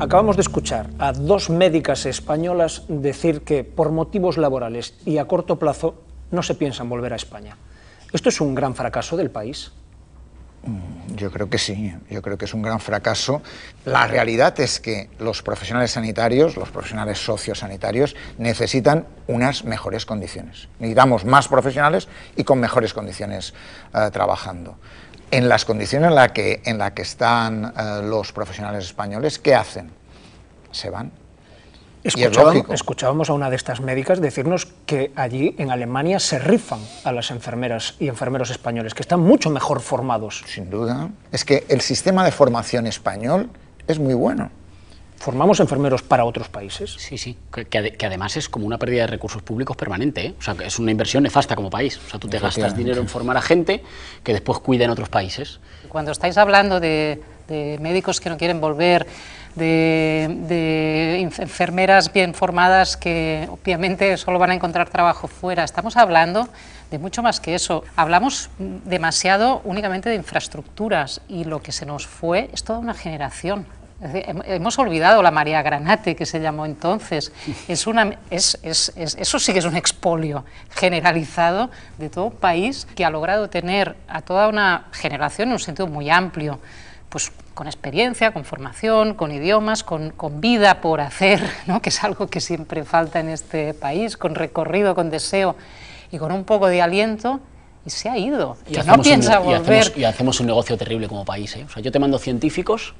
Acabamos de escuchar a dos médicas españolas decir que por motivos laborales y a corto plazo no se piensan volver a España. ¿Esto es un gran fracaso del país? Mm, yo creo que sí, yo creo que es un gran fracaso. La realidad es que los profesionales sanitarios, los profesionales sociosanitarios, necesitan unas mejores condiciones. Necesitamos más profesionales y con mejores condiciones eh, trabajando en las condiciones en las que, la que están eh, los profesionales españoles, ¿qué hacen? Se van. Escuchábamos, escuchábamos a una de estas médicas decirnos que allí en Alemania se rifan a las enfermeras y enfermeros españoles, que están mucho mejor formados. Sin duda. Es que el sistema de formación español es muy bueno formamos enfermeros para otros países. Sí, sí, que, además es como una pérdida de recursos públicos permanente, ¿eh? o sea, que es una inversión nefasta como país, o sea, tú te gastas dinero en formar a gente que después cuida en otros países. Cuando estáis hablando de, médicos que no quieren volver, de, de, enfermeras bien formadas que obviamente solo van a encontrar trabajo fuera. Estamos hablando de mucho más que eso. Hablamos demasiado únicamente de infraestructuras y lo que se nos fue es toda una generación hemos olvidado la María Granate, que se llamó entonces. eso sí que es un expolio generalizado de todo un país que ha logrado tener a toda una generación en un sentido muy amplio, pues, con experiencia, con formación, con idiomas, con, vida por hacer, ¿no? que es algo que siempre falta en este país, con recorrido, con deseo y con un poco de aliento y se ha ido. Y no piensa volver. Y hacemos, un negocio terrible como país. ¿eh? O sea, yo te mando científicos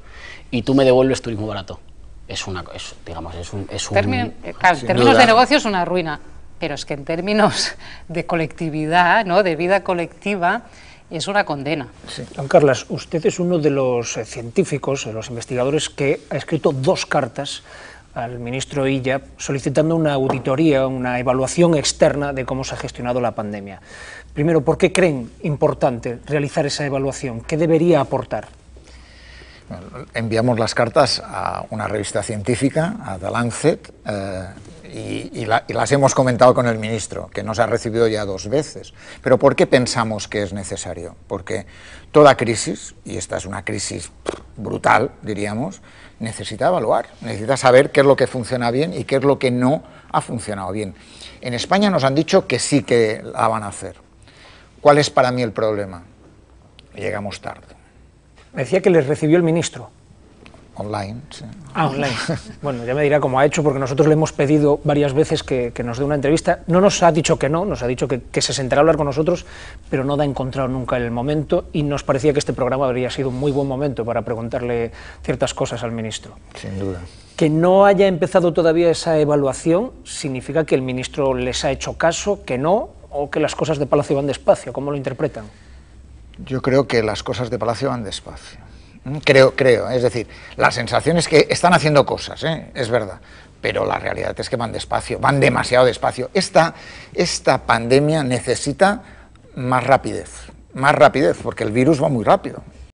y tú me devuelves turismo barato. Es una, digamos, es un... Eh, en términos de negocio es una ruina, pero es que en términos de colectividad, ¿no? de vida colectiva, es una condena. Sí. Don usted es uno de los científicos, de los investigadores que ha escrito dos cartas al ministro Illa solicitando una auditoría, una evaluación externa de cómo se ha gestionado la pandemia. Primero, ¿por qué creen importante realizar esa evaluación? ¿Qué debería aportar? Enviamos las cartas a una revista científica, a The Lancet, eh, y, las hemos comentado con el ministro, que nos ha recibido ya dos veces. Pero ¿por qué pensamos que es necesario? Porque toda crisis, y esta es una crisis brutal, diríamos, necesita evaluar, necesita saber qué es lo que funciona bien y qué es lo que no ha funcionado bien. En España nos han dicho que sí que la van a hacer. ¿Cuál es para mí el problema? Llegamos tarde. Me decía que les recibió el ministro online. Sí. Ah, online. Bueno, ya me dirá cómo ha hecho, porque nosotros le hemos pedido varias veces que, nos dé una entrevista. No nos ha dicho que no, nos ha dicho que, se sentará a hablar con nosotros, pero no da encontrado nunca el momento y nos parecía que este programa habría sido un muy buen momento para preguntarle ciertas cosas al ministro. Sin duda. Que no haya empezado todavía esa evaluación significa que el ministro les ha hecho caso, que no, o que las cosas de Palacio van despacio. ¿Cómo lo interpretan? Yo creo que las cosas de Palacio van despacio Mm, creo, creo. Es decir, la sensación es que están haciendo cosas, ¿eh? es verdad. Pero la realidad es que van despacio, van demasiado despacio. Esta, esta pandemia necesita más rapidez, más rapidez, porque el virus va muy rápido.